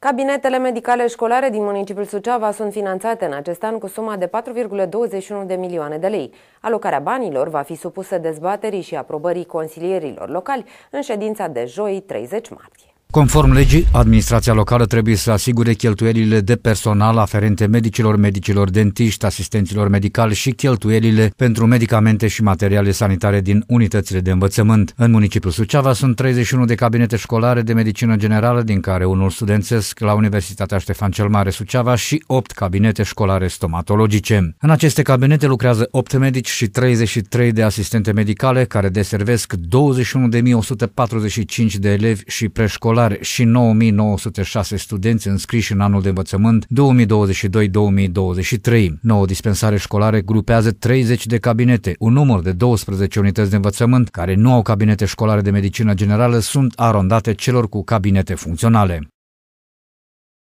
Cabinetele medicale școlare din municipiul Suceava sunt finanțate în acest an cu suma de 4,21 de milioane de lei. Alocarea banilor va fi supusă dezbaterii și aprobării consilierilor locali în ședința de joi 30 martie. Conform legii, administrația locală trebuie să asigure cheltuielile de personal aferente medicilor, medicilor dentiști, asistenților medicali și cheltuielile pentru medicamente și materiale sanitare din unitățile de învățământ. În municipiul Suceava sunt 31 de cabinete școlare de medicină generală, din care unul studențesc la Universitatea Ștefan cel Mare Suceava și 8 cabinete școlare stomatologice. În aceste cabinete lucrează 8 medici și 33 de asistente medicale care deservesc 21.145 de elevi și preșcolari școlari și 9906 studenți înscriși în anul de învățământ 2022-2023. Nouă dispensare școlare grupează 30 de cabinete. Un număr de 12 unități de învățământ care nu au cabinete școlare de medicină generală sunt arondate celor cu cabinete funcționale.